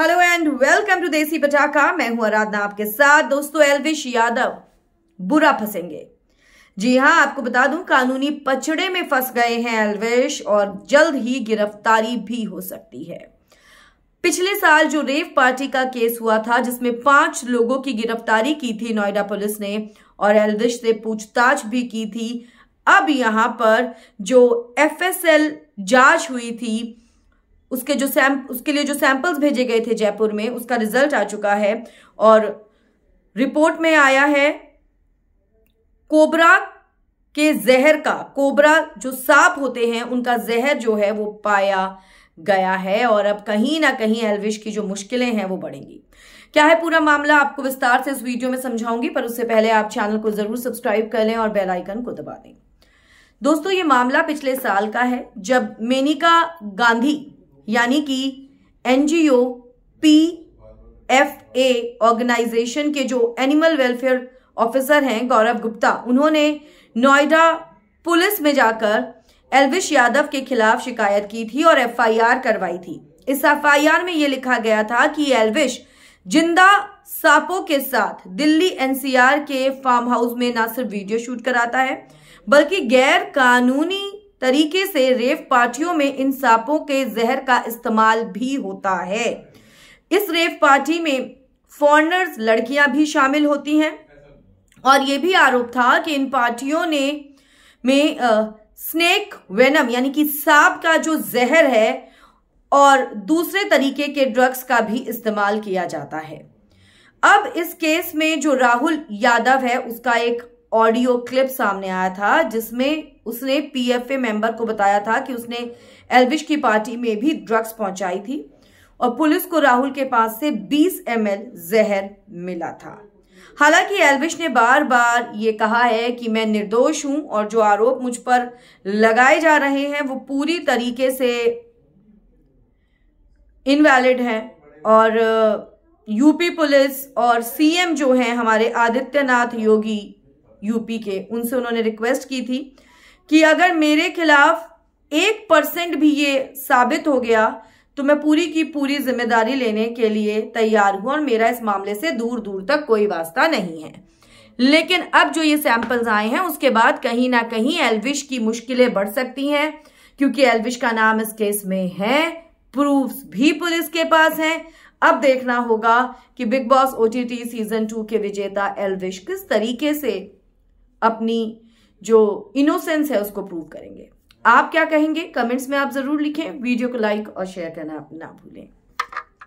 hello and welcome to देसी पटाखा मैं हूं आराधना आपके साथ दोस्तों एलविश यादव बुरा फंसेंगे जी हाँ आपको बता दूं कानूनी पचड़े में फंस गए हैं एलविश और जल्द ही गिरफ्तारी भी हो सकती है पिछले साल जो रेव पार्टी का केस हुआ था जिसमें पांच लोगों की गिरफ्तारी की थी नोएडा पुलिस ने और एलविश से पूछताछ भी की थी अब यहां पर जो एफएसएल जांच हुई थी उसके जो सैम उसके लिए जो सैंपल्स भेजे गए थे जयपुर में उसका रिजल्ट आ चुका है और रिपोर्ट में आया है कोबरा के जहर का कोबरा जो सांप होते हैं उनका जहर जो है वो पाया गया है और अब कहीं ना कहीं एलविश की जो मुश्किलें हैं वो बढ़ेंगी क्या है पूरा मामला आपको विस्तार से इस वीडियो में समझाऊंगी पर उससे पहले आप चैनल को जरूर सब्सक्राइब कर लें और बेल आइकन को दबा दें दोस्तों ये मामला पिछले साल का है जब मेनिका गांधी यानी कि NGO P F A organisation के जो एनिमल वेलफेयर ऑफिसर हैं गौरव गुप्ता उन्होंने नोएडा पुलिस में जाकर एलविश यादव के खिलाफ शिकायत की थी और एफआईआर करवाई थी इस एफआईआर में यह लिखा गया था कि एलविश जिंदा सांपों के साथ दिल्ली एनसीआर के फार्म हाउस में ना सिर्फ वीडियो शूट कराता है बल्कि गैर कानूनी तरीके से रेव पार्टियों में इन सांपों के जहर का इस्तेमाल भी होता है इस रेव पार्टी में फॉरनर्स लड़कियां भी शामिल होती हैं और ये भी आरोप था कि इन पार्टियों ने में आ, स्नेक वेनम यानी कि सांप का जो जहर है और दूसरे तरीके के ड्रग्स का भी इस्तेमाल किया जाता है अब इस केस में जो राहुल यादव है उसका एक ऑडियो क्लिप सामने आया था जिसमें उसने पीएफए मेंबर को बताया था कि उसने एल्विश की पार्टी में भी ड्रग्स पहुंचाई थी और पुलिस को राहुल के पास से 20 एम जहर मिला था हालांकि एल्विश ने बार बार ये कहा है कि मैं निर्दोष हूं और जो आरोप मुझ पर लगाए जा रहे हैं वो पूरी तरीके से इनवैलिड हैं और यूपी पुलिस और सीएम जो हैं हमारे आदित्यनाथ योगी यूपी के उनसे उन्होंने रिक्वेस्ट की थी कि अगर मेरे खिलाफ एक परसेंट भी ये साबित हो गया तो मैं पूरी की पूरी जिम्मेदारी लेने के लिए तैयार हूं और मेरा इस मामले से दूर दूर तक कोई वास्ता नहीं है लेकिन अब जो ये सैंपल्स आए हैं उसके बाद कहीं ना कहीं एलविश की मुश्किलें बढ़ सकती हैं क्योंकि एलविश का नाम इस केस में है प्रूफ्स भी पुलिस के पास हैं अब देखना होगा कि Bigg Boss OTT season two के विजेता एलविश किस तरीके से अपनी जो इनोसेंस है उसको प्रूव करेंगे आप क्या कहेंगे कमेंट्स में आप जरूर लिखें वीडियो को लाइक और शेयर करना ना भूलें